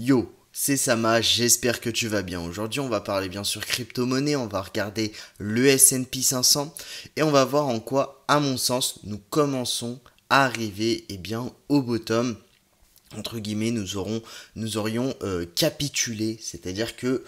Yo, c'est Sama, j'espère que tu vas bien. Aujourd'hui, on va parler bien sûr crypto-monnaie, on va regarder le S&P 500 et on va voir en quoi, à mon sens, nous commençons à arriver et eh bien, au bottom. Entre guillemets, nous, aurons, nous aurions euh, capitulé, c'est-à-dire que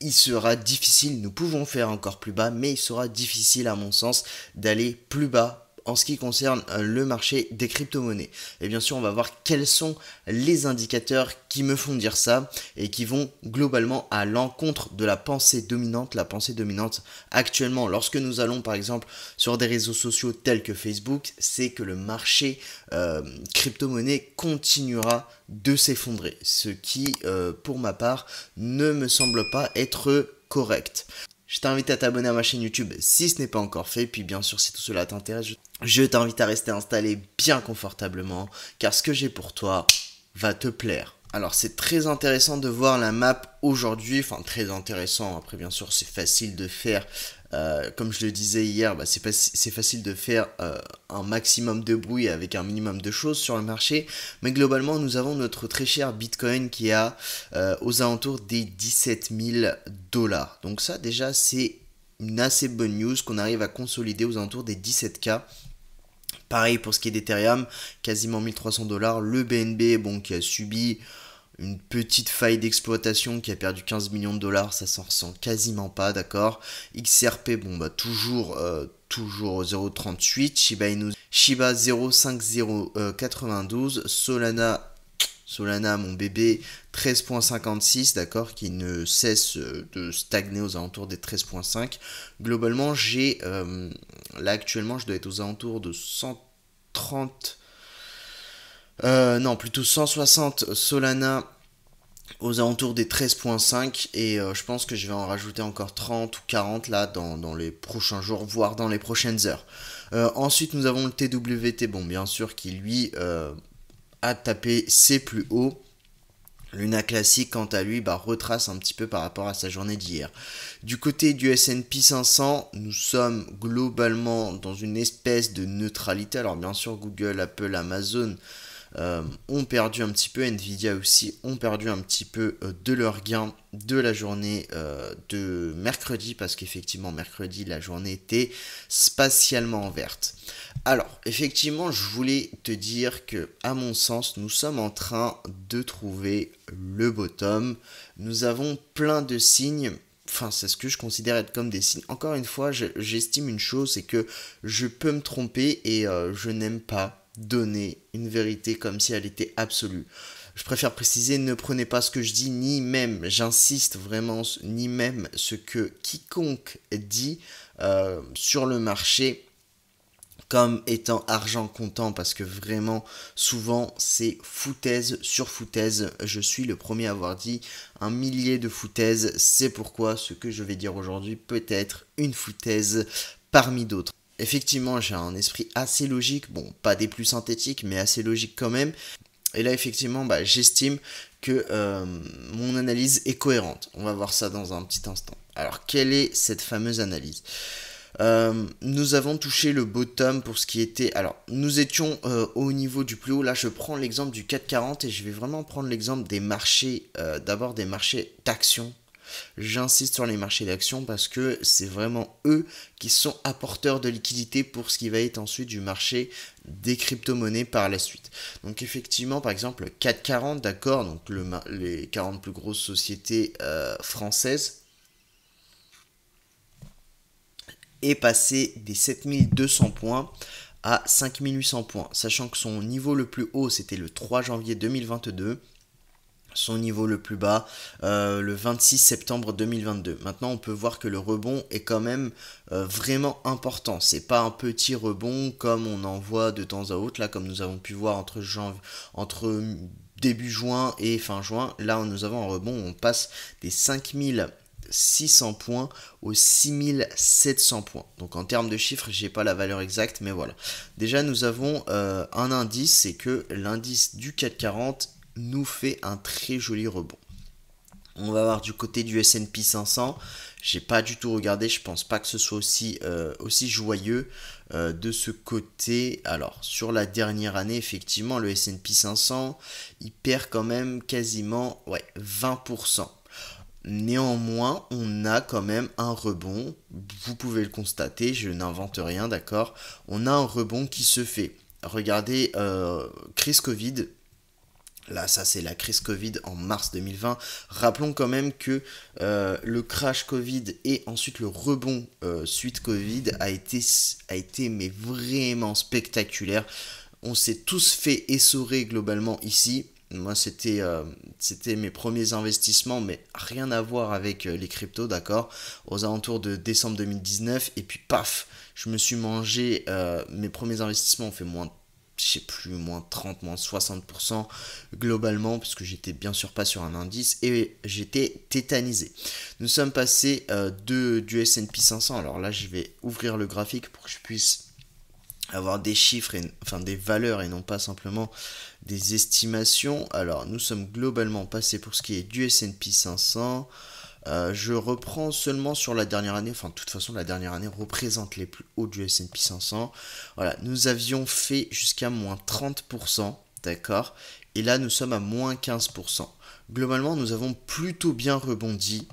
il sera difficile, nous pouvons faire encore plus bas, mais il sera difficile à mon sens d'aller plus bas en ce qui concerne euh, le marché des crypto-monnaies. Et bien sûr, on va voir quels sont les indicateurs qui me font dire ça et qui vont globalement à l'encontre de la pensée dominante, la pensée dominante actuellement. Lorsque nous allons par exemple sur des réseaux sociaux tels que Facebook, c'est que le marché euh, crypto-monnaie continuera de s'effondrer, ce qui euh, pour ma part ne me semble pas être correct. Je t'invite à t'abonner à ma chaîne YouTube si ce n'est pas encore fait, puis bien sûr si tout cela t'intéresse, je t'invite à rester installé bien confortablement, car ce que j'ai pour toi va te plaire. Alors c'est très intéressant de voir la map aujourd'hui, enfin très intéressant, après bien sûr c'est facile de faire, euh, comme je le disais hier, bah, c'est facile de faire euh, un maximum de bruit avec un minimum de choses sur le marché, mais globalement nous avons notre très cher Bitcoin qui a euh, aux alentours des 17 000 dollars. Donc ça déjà c'est une assez bonne news qu'on arrive à consolider aux alentours des 17K Pareil pour ce qui est d'Ethereum, quasiment 1300 dollars. Le BNB, bon, qui a subi une petite faille d'exploitation qui a perdu 15 millions de dollars, ça s'en ressent quasiment pas, d'accord XRP, bon, bah toujours, euh, toujours 0,38. Shiba Inu, Shiba 0,5092. Euh, Solana Solana, mon bébé, 13.56, d'accord, qui ne cesse euh, de stagner aux alentours des 13.5. Globalement, j'ai, euh, là actuellement, je dois être aux alentours de 130, euh, non, plutôt 160 Solana aux alentours des 13.5 et je pense que je vais en rajouter encore 30 ou 40 là dans, les prochains jours, voire dans les prochaines heures. ensuite, nous avons le TWT, bon, bien sûr, qui lui à taper ses plus hauts. Luna classique quant à lui, bah, retrace un petit peu par rapport à sa journée d'hier. Du côté du SP 500, nous sommes globalement dans une espèce de neutralité. Alors bien sûr, Google, Apple, Amazon euh, ont perdu un petit peu, Nvidia aussi ont perdu un petit peu euh, de leur gain de la journée euh, de mercredi, parce qu'effectivement mercredi la journée était spatialement verte. Alors, effectivement, je voulais te dire que, à mon sens, nous sommes en train de trouver le bottom. Nous avons plein de signes enfin c'est ce que je considère être comme des signes. Encore une fois, j'estime une chose, c'est que je peux me tromper et je n'aime pas donner une vérité comme si elle était absolue. Je préfère préciser, ne prenez pas ce que je dis, ni même, j'insiste vraiment, ni même ce que quiconque dit euh, sur le marché comme étant argent comptant parce que vraiment souvent c'est foutaise sur foutaise. Je suis le premier à avoir dit un millier de foutaises. C'est pourquoi ce que je vais dire aujourd'hui peut être une foutaise parmi d'autres effectivement, j'ai un esprit assez logique, bon, pas des plus synthétiques, mais assez logique quand même. Et là, effectivement, bah, j'estime que euh, mon analyse est cohérente. On va voir ça dans un petit instant. Alors, quelle est cette fameuse analyse euh, nous avons touché le bottom pour ce qui était. Alors, nous étions euh, au niveau du plus haut. Là, je prends l'exemple du 440 et je vais vraiment prendre l'exemple des marchés, d'abord des marchés d'actions J'insiste sur les marchés d'actions parce que c'est vraiment eux qui sont apporteurs de liquidités pour ce qui va être ensuite du marché des crypto-monnaies par la suite. Donc effectivement, par exemple, 440, d'accord, donc les 40 plus grosses sociétés euh, françaises, est passé des 7200 points à 5800 points, sachant que son niveau le plus haut c'était le 3 janvier 2022 son niveau le plus bas, euh, le 26 septembre 2022. Maintenant, on peut voir que le rebond est quand même euh, vraiment important. C'est pas un petit rebond comme on en voit de temps à autre, là, comme nous avons pu voir entre, janvier, entre début juin et fin juin. Là, nous avons un rebond, on passe des 5600 points aux 6700 points. Donc en termes de chiffres, j'ai pas la valeur exacte, mais voilà. Déjà, nous avons euh, un indice, c'est que l'indice du CAC 40 nous fait un très joli rebond. On va voir du côté du S&P 500. J'ai pas du tout regardé. Je pense pas que ce soit aussi, euh, aussi joyeux euh, de ce côté. Alors sur la dernière année, effectivement, le S&P 500, il perd quand même quasiment ouais 20%. Néanmoins, on a quand même un rebond. Vous pouvez le constater. Je n'invente rien, d'accord. On a un rebond qui se fait. Regardez euh, crise Covid Là, ça c'est la crise Covid en mars 2020. Rappelons quand même que euh, le crash Covid et ensuite le rebond euh, suite Covid a été, a été mais vraiment spectaculaire. On s'est tous fait essorer globalement ici. Moi, c'était euh, c'était mes premiers investissements, mais rien à voir avec les cryptos, d'accord Aux alentours de décembre 2019, et puis paf, je me suis mangé mes premiers investissements, on fait moins de je sais plus, moins 30, moins 60% globalement, puisque j'étais bien sûr pas sur un indice, et j'étais tétanisé. Nous sommes passés euh, de, du SP 500, alors là je vais ouvrir le graphique pour que je puisse avoir des chiffres, et, enfin des valeurs et non pas simplement des estimations. Alors nous sommes globalement passés pour ce qui est du SP 500 euh, je reprends seulement sur la dernière année, enfin de toute façon la dernière année représente les plus hauts du S&P 500. Voilà, nous avions fait jusqu'à moins 30%, d'accord Et là nous sommes à moins 15%. Globalement nous avons plutôt bien rebondi,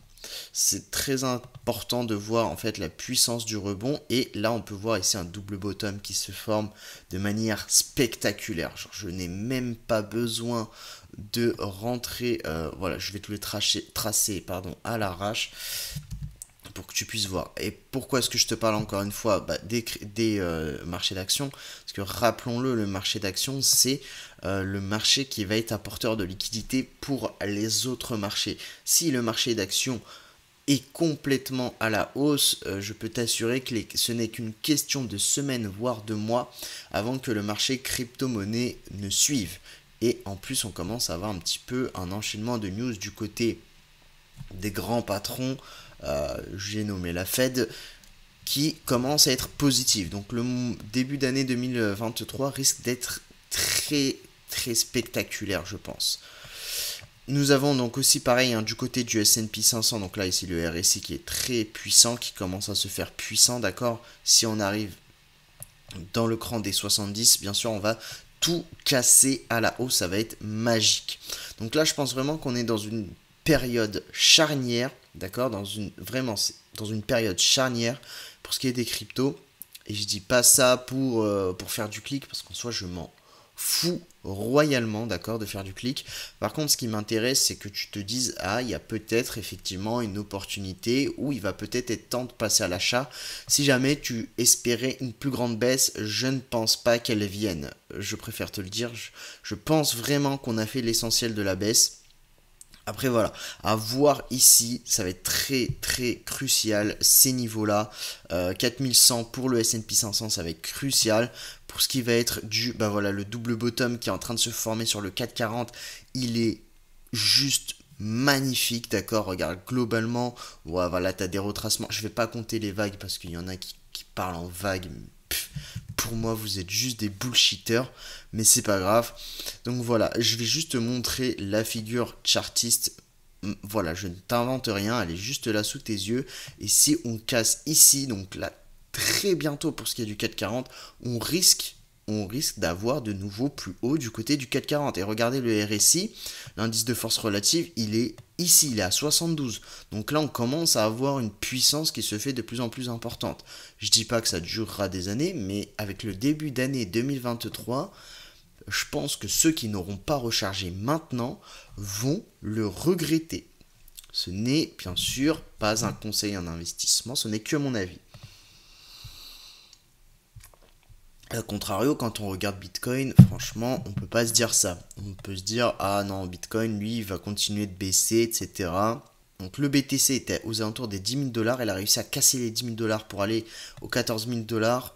c'est très important de voir en fait la puissance du rebond et là on peut voir ici un double bottom qui se forme de manière spectaculaire. je n'ai même pas besoin de rentrer, euh, voilà je vais tout les tracer pardon, à l'arrache pour que tu puisses voir. Et pourquoi est-ce que je te parle encore une fois bah, des, euh, marchés d'action Parce que rappelons-le, le marché d'action, c'est euh, le marché qui va être apporteur de liquidité pour les autres marchés. Si le marché d'action est complètement à la hausse, euh, je peux t'assurer que ce n'est qu'une question de semaines, voire de mois, avant que le marché crypto-monnaie ne suive. Et en plus, on commence à avoir un petit peu un enchaînement de news du côté des grands patrons euh, j'ai nommé la Fed, qui commence à être positive. Donc le début d'année 2023 risque d'être très très spectaculaire, je pense. Nous avons donc aussi pareil hein, du côté du S&P 500, donc là ici le RSI qui est très puissant, qui commence à se faire puissant, d'accord Si on arrive dans le cran des 70, bien sûr on va tout casser à la hausse, ça va être magique. Donc là je pense vraiment qu'on est dans une période charnière d'accord Dans une vraiment dans une période charnière pour ce qui est des cryptos. Et je dis pas ça pour, euh, pour faire du clic, parce qu'en soi, je m'en fous royalement, d'accord, de faire du clic. Par contre, ce qui m'intéresse, c'est que tu te dises, ah, il y a peut-être effectivement une opportunité où il va peut-être être temps de passer à l'achat. Si jamais tu espérais une plus grande baisse, je ne pense pas qu'elle vienne. Je préfère te le dire, je pense vraiment qu'on a fait l'essentiel de la baisse. Après voilà, à voir ici, ça va être très très crucial ces niveaux-là. 4100 euh, pour le S&P 500, ça va être crucial. Pour ce qui va être du, bah voilà, le double bottom qui est en train de se former sur le 440, il est juste magnifique, d'accord Regarde, globalement, ouais, voilà, t'as des retracements. Je vais pas compter les vagues parce qu'il y en a qui, parlent en vagues. pour moi, vous êtes juste des bullshitters mais c'est pas grave. Donc voilà, je vais juste montrer la figure chartiste. Mm, voilà, je ne t'invente rien, elle est juste là sous tes yeux. Et si on casse ici, donc là très bientôt pour ce qui est du 440, on risque on risque d'avoir de nouveau plus haut du côté du 440. Et regardez le RSI, l'indice de force relative, il est ici, il est à 72. Donc là, on commence à avoir une puissance qui se fait de plus en plus importante. Je dis pas que ça durera des années, mais avec le début d'année 2023, je pense que ceux qui n'auront pas rechargé maintenant vont le regretter. Ce n'est bien sûr pas un conseil en investissement, ce n'est que mon avis. A contrario, quand on regarde Bitcoin, franchement, on ne peut pas se dire ça. On peut se dire, ah non, Bitcoin, lui, il va continuer de baisser, etc. Donc le BTC était aux alentours des 10 000 dollars, elle a réussi à casser les 10 000 dollars pour aller aux 14 000 dollars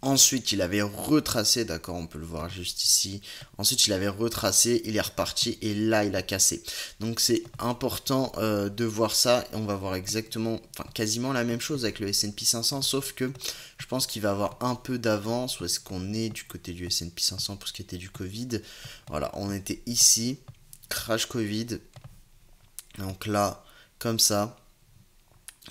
Ensuite, il avait retracé, d'accord, on peut le voir juste ici. Ensuite, il avait retracé, il est reparti et là, il a cassé. Donc, c'est important euh, de voir ça. on va voir exactement, enfin, quasiment la même chose avec le S&P 500, sauf que je pense qu'il va avoir un peu d'avance. Où est-ce qu'on est du côté du S&P 500 pour ce qui était du Covid Voilà, on était ici, crash Covid. Donc là, comme ça.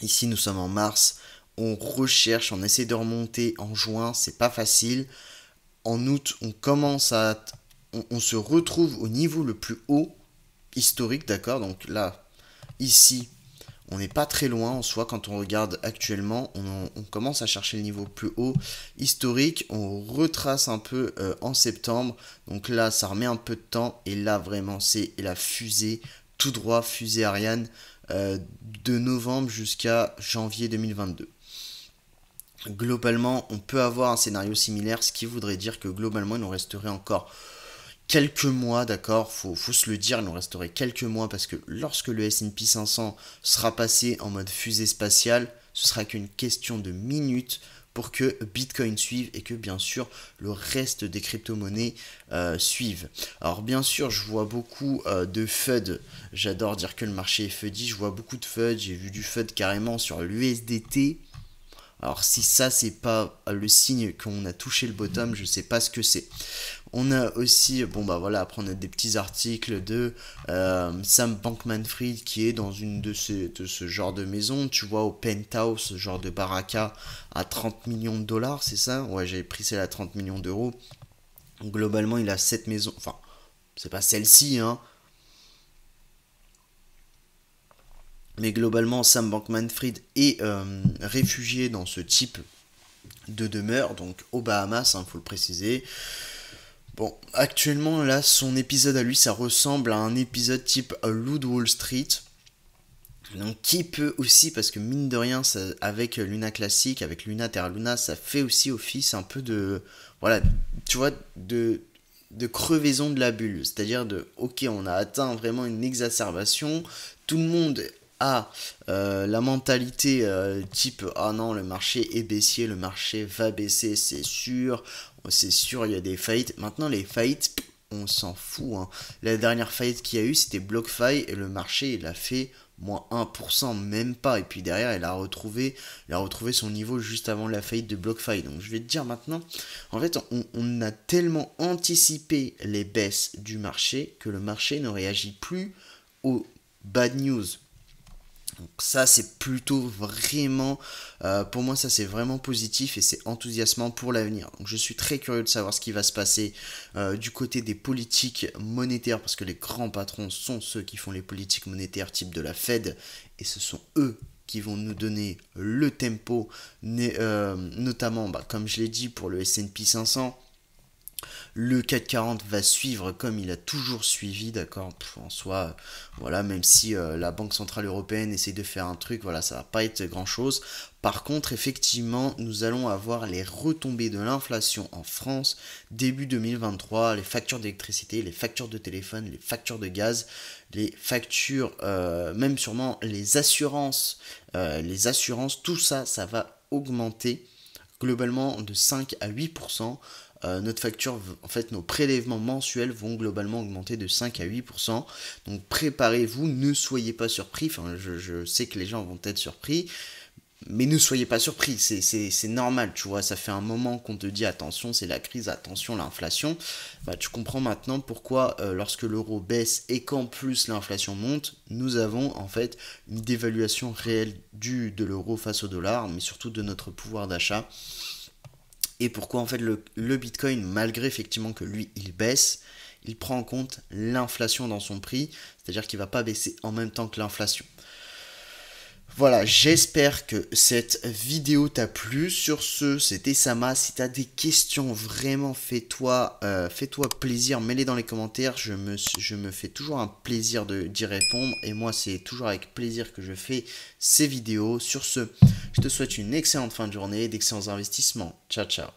Ici, nous sommes en mars on recherche, on essaie de remonter en juin, c'est pas facile. En août, on commence à. On, se retrouve au niveau le plus haut historique, d'accord Donc là, ici, on n'est pas très loin en soi. Quand on regarde actuellement, on, commence à chercher le niveau plus haut historique. On retrace un peu euh, en septembre. Donc là, ça remet un peu de temps. Et là, vraiment, c'est la fusée, tout droit, fusée Ariane, euh, de novembre jusqu'à janvier 2022 globalement, on peut avoir un scénario similaire, ce qui voudrait dire que globalement, il nous resterait encore quelques mois, d'accord faut, faut se le dire, il nous resterait quelques mois parce que lorsque le SP 500 sera passé en mode fusée spatiale, ce sera qu'une question de minutes pour que Bitcoin suive et que bien sûr le reste des crypto-monnaies euh, suivent. Alors bien sûr, je vois beaucoup euh, de FUD, j'adore dire que le marché est FUDI. je vois beaucoup de FUD, j'ai vu du FUD carrément sur l'USDT, alors si ça c'est pas le signe qu'on a touché le bottom, je sais pas ce que c'est. On a aussi, bon bah voilà, après on a des petits articles de euh, Sam Bankman-Fried qui est dans une de, ce genre de maison, tu vois, au penthouse, ce genre de baraka à 30 millions de dollars, c'est ça Ouais, j'avais pris celle à 30 millions d'euros. Globalement, il a 7 maisons, enfin, c'est pas celle-ci, hein, mais globalement Sam Bankman-Fried est euh, réfugié dans ce type de demeure, donc aux Bahamas, il hein, faut le préciser. Bon, actuellement là, son épisode à lui, ça ressemble à un épisode type Loud Wall Street. Donc qui peut aussi, parce que mine de rien, avec Luna classique, avec Luna Terra Luna, ça fait aussi office un peu de, voilà, tu vois, de de crevaison de la bulle, c'est-à-dire de ok on a atteint vraiment une exacerbation, tout le monde à euh, la mentalité euh, type ah non le marché est baissier, le marché va baisser, c'est sûr, c'est sûr il y a des faillites. Maintenant les faillites, on s'en fout. Hein. La dernière faillite qu'il y a eu c'était BlockFi et le marché il a fait moins 1%, même pas. Et puis derrière, elle a retrouvé, a retrouvé son niveau juste avant la faillite de BlockFi. Donc je vais te dire maintenant, en fait, on a tellement anticipé les baisses du marché que le marché ne réagit plus aux bad news, donc ça c'est plutôt vraiment, euh, pour moi ça c'est vraiment positif et c'est enthousiasmant pour l'avenir. Donc je suis très curieux de savoir ce qui va se passer euh, du côté des politiques monétaires parce que les grands patrons sont ceux qui font les politiques monétaires type de la Fed et ce sont eux qui vont nous donner le tempo, euh, notamment bah, comme je l'ai dit pour le SP 500 le 4,40 40 va suivre comme il a toujours suivi, d'accord En soi, voilà, même si euh, la Banque Centrale Européenne essaie de faire un truc, voilà, ça va pas être grand-chose. Par contre, effectivement, nous allons avoir les retombées de l'inflation en France début 2023, les factures d'électricité, les factures de téléphone, les factures de gaz, les factures, euh, même sûrement les assurances, euh, les assurances, tout ça, ça va augmenter globalement de 5 à 8%. Euh, notre facture, en fait, nos prélèvements mensuels vont globalement augmenter de 5 à 8%. Donc préparez-vous, ne soyez pas surpris. Enfin, je, sais que les gens vont être surpris. Mais ne soyez pas surpris, c'est normal, tu vois, ça fait un moment qu'on te dit attention, c'est la crise, attention, l'inflation. Bah, tu comprends maintenant pourquoi euh, lorsque l'euro baisse et qu'en plus l'inflation monte, nous avons en fait une dévaluation réelle du, de l'euro face au dollar, mais surtout de notre pouvoir d'achat et pourquoi en fait le, le, Bitcoin, malgré effectivement que lui il baisse, il prend en compte l'inflation dans son prix, c'est-à-dire qu'il ne va pas baisser en même temps que l'inflation. Voilà, j'espère que cette vidéo t'a plu. Sur ce, c'était Sama. Si t'as des questions, vraiment fais-toi euh, toi plaisir, mets-les dans les commentaires. Je me, je me fais toujours un plaisir d'y répondre. Et moi, c'est toujours avec plaisir que je fais ces vidéos. Sur ce, je te souhaite une excellente fin de journée et d'excellents investissements. Ciao, ciao.